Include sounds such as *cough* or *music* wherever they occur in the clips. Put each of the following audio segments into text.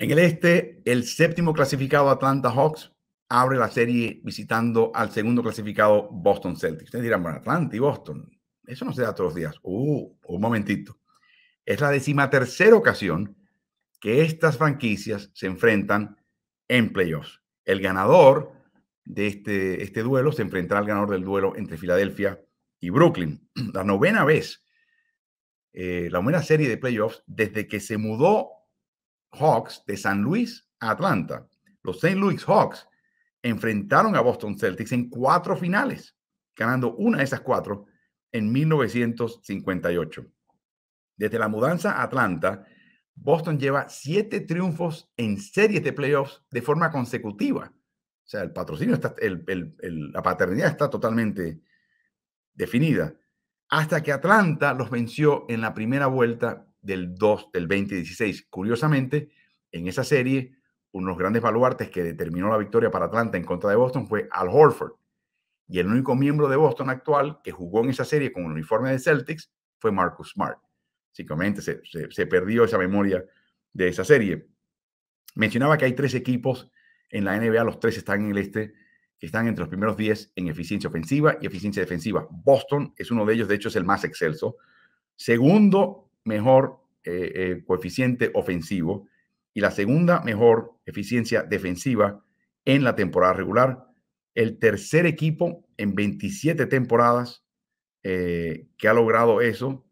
En el este, el séptimo clasificado Atlanta Hawks abre la serie visitando al segundo clasificado Boston Celtics. Ustedes dirán, bueno, Atlanta y Boston, eso no se da todos los días. Uh, un momentito. Es la decimatercera ocasión que estas franquicias se enfrentan en playoffs. El ganador de este, este duelo se enfrentará al ganador del duelo entre Filadelfia y Brooklyn. La novena vez, eh, la novena serie de playoffs desde que se mudó Hawks de San Luis a Atlanta. Los St. Louis Hawks enfrentaron a Boston Celtics en cuatro finales, ganando una de esas cuatro en 1958. Desde la mudanza a Atlanta, Boston lleva siete triunfos en series de playoffs de forma consecutiva. O sea, el patrocinio está, la paternidad está totalmente definida. Hasta que Atlanta los venció en la primera vuelta del 2 del 2016. Curiosamente, en esa serie, uno de los grandes baluartes que determinó la victoria para Atlanta en contra de Boston fue Al Horford. Y el único miembro de Boston actual que jugó en esa serie con el uniforme de Celtics fue Marcus Smart. Básicamente se, se, se perdió esa memoria de esa serie. Mencionaba que hay tres equipos en la NBA, los tres están en el este, que están entre los primeros 10 en eficiencia ofensiva y eficiencia defensiva. Boston es uno de ellos, de hecho es el más excelso. Segundo mejor eh, eh, coeficiente ofensivo y la segunda mejor eficiencia defensiva en la temporada regular. El tercer equipo en 27 temporadas eh, que ha logrado eso,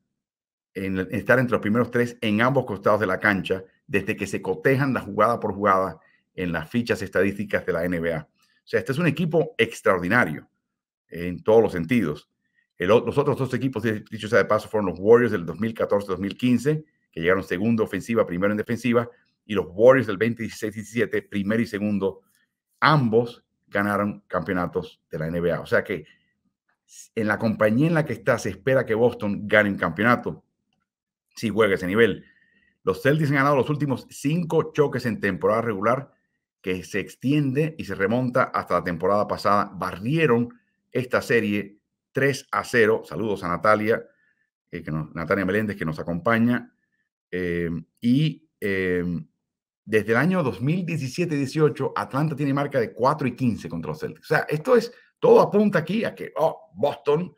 en, estar entre los primeros tres en ambos costados de la cancha, desde que se cotejan la jugada por jugada en las fichas estadísticas de la NBA. O sea, este es un equipo extraordinario en todos los sentidos los otros dos equipos, dicho sea de paso, fueron los Warriors del 2014-2015, que llegaron segundo ofensiva, primero en defensiva, y los Warriors del 2016 2017 primero y segundo. Ambos ganaron campeonatos de la NBA. O sea que en la compañía en la que está se espera que Boston gane un campeonato si juega ese nivel. Los Celtics han ganado los últimos cinco choques en temporada regular que se extiende y se remonta hasta la temporada pasada. Barrieron esta serie 3 a 0. Saludos a Natalia, eh, Natalia Meléndez, que nos acompaña. Eh, y eh, desde el año 2017-18, Atlanta tiene marca de 4 y 15 contra los Celtics. O sea, esto es, todo apunta aquí a que oh, Boston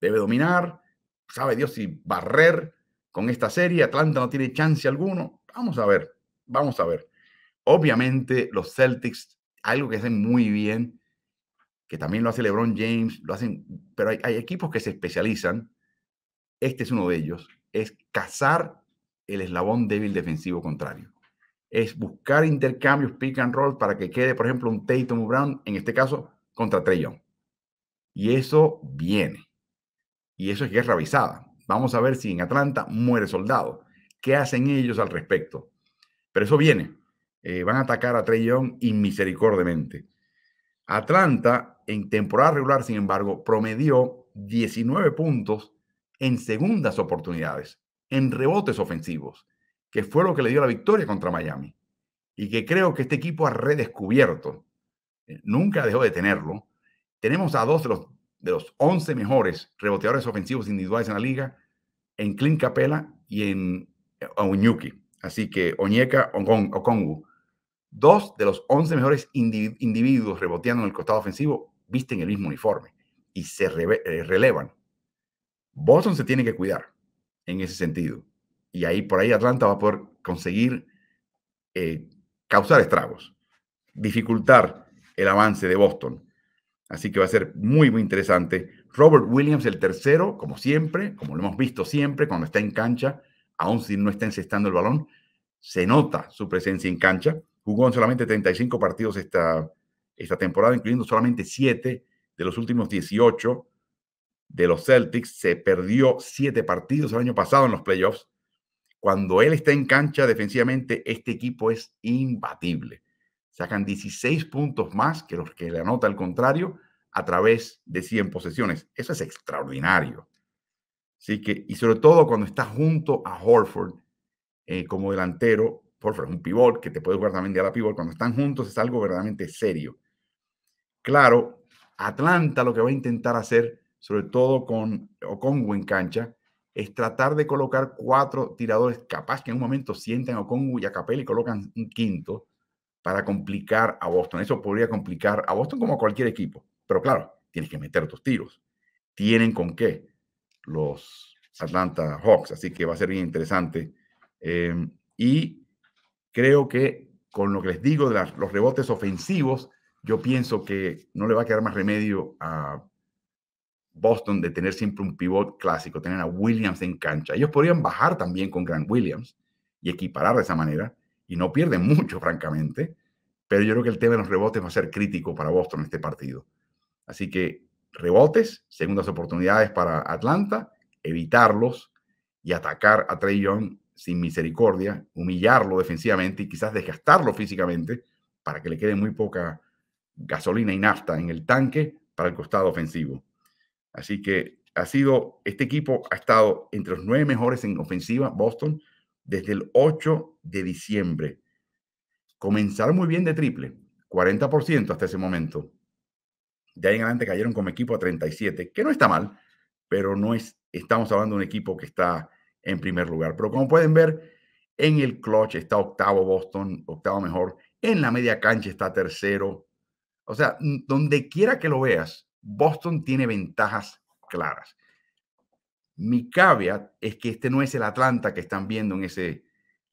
debe dominar, sabe Dios si barrer con esta serie. Atlanta no tiene chance alguno. Vamos a ver, vamos a ver. Obviamente los Celtics, algo que hacen muy bien, que también lo hace LeBron James, lo hacen pero hay, equipos que se especializan, este es uno de ellos, es cazar el eslabón débil defensivo contrario. Es buscar intercambios pick and roll para que quede, por ejemplo, un Tatum Brown, en este caso, contra Trey Young. Y eso viene. Y eso es guerra avisada. Vamos a ver si en Atlanta muere soldado. ¿Qué hacen ellos al respecto? Pero eso viene. Eh, van a atacar a Trey Young inmisericordiamente. Atlanta en temporada regular, sin embargo, promedió 19 puntos en segundas oportunidades, en rebotes ofensivos, que fue lo que le dio la victoria contra Miami. Y que creo que este equipo ha redescubierto. Eh, nunca dejó de tenerlo. Tenemos a dos de los, de los 11 mejores reboteadores ofensivos individuales en la liga, en Clint Capela y en eh, Onyuki. Así que Onyeka Okongu Dos de los 11 mejores individuos reboteando en el costado ofensivo visten el mismo uniforme y se eh, relevan. Boston se tiene que cuidar en ese sentido. Y ahí por ahí Atlanta va a poder conseguir eh, causar estragos, dificultar el avance de Boston. Así que va a ser muy, muy interesante. Robert Williams, el tercero, como siempre, como lo hemos visto siempre, cuando está en cancha, aún si no está encestando el balón, se nota su presencia en cancha. Jugó solamente 35 partidos esta, esta temporada, incluyendo solamente 7 de los últimos 18 de los Celtics. Se perdió 7 partidos el año pasado en los playoffs. Cuando él está en cancha defensivamente, este equipo es imbatible. Sacan 16 puntos más que los que le anota al contrario a través de 100 posesiones. Eso es extraordinario. Así que, y sobre todo cuando está junto a Horford eh, como delantero, por favor, un pivot que te puede jugar también de ala pivot. Cuando están juntos es algo verdaderamente serio. Claro, Atlanta lo que va a intentar hacer, sobre todo con Okongu en cancha, es tratar de colocar cuatro tiradores. Capaz que en un momento sientan a Okongu y a Capella y colocan un quinto para complicar a Boston. Eso podría complicar a Boston como a cualquier equipo. Pero claro, tienes que meter tus tiros. Tienen con qué los Atlanta Hawks. Así que va a ser bien interesante. Em, y Creo que con lo que les digo de los rebotes ofensivos, yo pienso que no le va a quedar más remedio a Boston de tener siempre un pivot clásico, tener a Williams en cancha. Ellos podrían bajar también con Grant Williams y equiparar de esa manera, y no pierden mucho, *laughs* francamente, pero yo creo que el tema de los rebotes va a ser crítico para Boston en este partido. Así que rebotes, segundas oportunidades para Atlanta, evitarlos y atacar a Trey Young sin misericordia, humillarlo defensivamente y quizás desgastarlo físicamente para que le quede muy poca gasolina y nafta en el tanque para el costado ofensivo. Así que ha sido, este equipo ha estado entre los nueve mejores en ofensiva, Boston, desde el 8 de diciembre. Comenzaron muy bien de triple, 40% hasta ese momento. De ahí en adelante cayeron como equipo a 37, que no está mal, pero no es, estamos hablando de un equipo que está en primer lugar. Pero como pueden ver, en el clutch está octavo Boston, octavo mejor. En la media cancha está tercero. O sea, donde quiera que lo veas, Boston tiene ventajas claras. Mi caveat es que este no es el Atlanta que están viendo en ese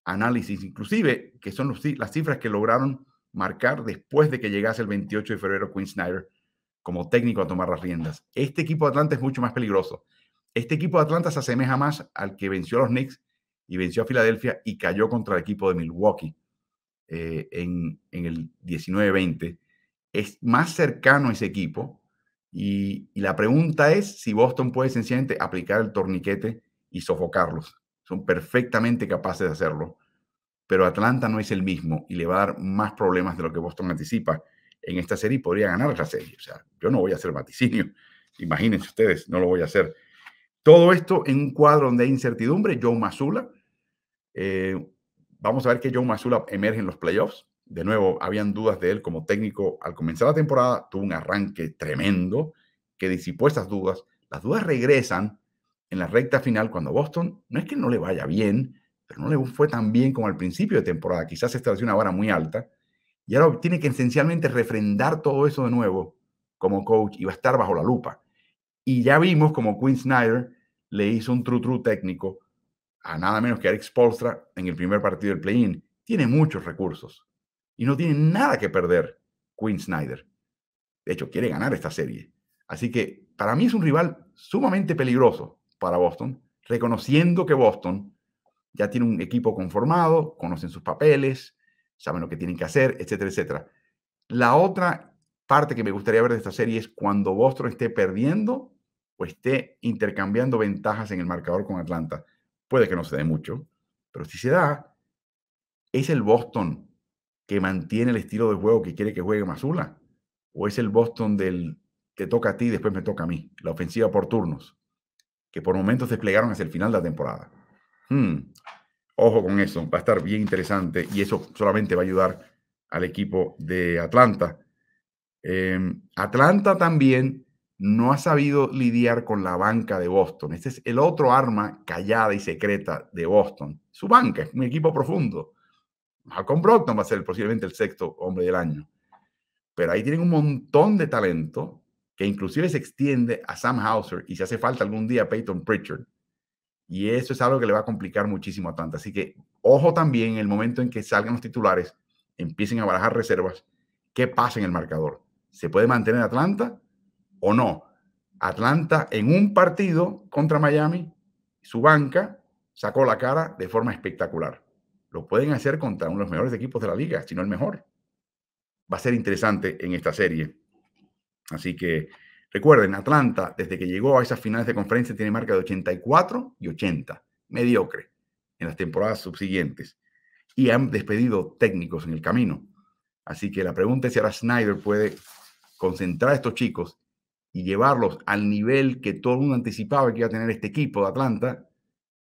análisis, inclusive que son las cifras que lograron marcar después de que llegase el 28 de febrero Quinn Snyder como técnico a tomar las riendas. Este equipo de Atlanta es mucho más peligroso. Este equipo de Atlanta se asemeja más al que venció a los Knicks y venció a Filadelfia y cayó contra el equipo de Milwaukee eh, en, el 19-20. Es más cercano a ese equipo y, la pregunta es si Boston puede sencillamente aplicar el torniquete y sofocarlos. Son perfectamente capaces de hacerlo, pero Atlanta no es el mismo y le va a dar más problemas de lo que Boston anticipa en esta serie y podría ganar la serie. O sea, yo no voy a hacer vaticinio, imagínense ustedes, no lo voy a hacer. Todo esto en un cuadro donde hay incertidumbre. Joe Mazula. Eh, vamos a ver que Joe Mazula emerge en los playoffs. De nuevo, habían dudas de él como técnico al comenzar la temporada. Tuvo un arranque tremendo que disipó esas dudas. Las dudas regresan en la recta final cuando Boston, no es que no le vaya bien, pero no le fue tan bien como al principio de temporada. Quizás se estableció una vara muy alta. Y ahora tiene que esencialmente refrendar todo eso de nuevo como coach y va a estar bajo la lupa. Y ya vimos como Quinn Snyder le hizo un true-true técnico a nada menos que Eric Spolstra en el primer partido del play-in. Tiene muchos recursos y no tiene nada que perder Quinn Snyder. De hecho, quiere ganar esta serie. Así que para mí es un rival sumamente peligroso para Boston, reconociendo que Boston ya tiene un equipo conformado, conocen sus papeles, saben lo que tienen que hacer, etcétera, etcétera. La otra parte que me gustaría ver de esta serie es cuando Boston esté perdiendo, o esté intercambiando ventajas en el marcador con Atlanta. Puede que no se dé mucho, pero si se da, ¿es el Boston que mantiene el estilo de juego que quiere que juegue Masula? ¿O es el Boston del te toca a ti, después me toca a mí? La ofensiva por turnos, que por momentos desplegaron hacia el final de la temporada. Hmm, ojo con eso, va a estar bien interesante y eso solamente va a ayudar al equipo de Atlanta. Em, Atlanta también no ha sabido lidiar con la banca de Boston. Este es el otro arma callada y secreta de Boston. Su banca es un equipo profundo. Malcolm Brockton va a ser posiblemente el sexto hombre del año. Pero ahí tienen un montón de talento que inclusive se extiende a Sam Hauser y si hace falta algún día a Peyton Pritchard. Y eso es algo que le va a complicar muchísimo a Atlanta. Así que ojo también en el momento en que salgan los titulares, empiecen a barajar reservas, qué pasa en el marcador. ¿Se puede mantener Atlanta o no. Atlanta en un partido contra Miami, su banca sacó la cara de forma espectacular. Lo pueden hacer contra uno de los mejores equipos de la liga, si no el mejor. Va a ser interesante en esta serie. Así que recuerden, Atlanta, desde que llegó a esas finales de conferencia, tiene marca de 84 y 80, mediocre, en las temporadas subsiguientes. Y han despedido técnicos en el camino. Así que la pregunta es si ahora Snyder puede concentrar a estos chicos y llevarlos al nivel que todo el mundo anticipaba que iba a tener este equipo de Atlanta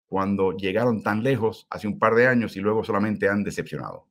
cuando llegaron tan lejos hace un par de años y luego solamente han decepcionado.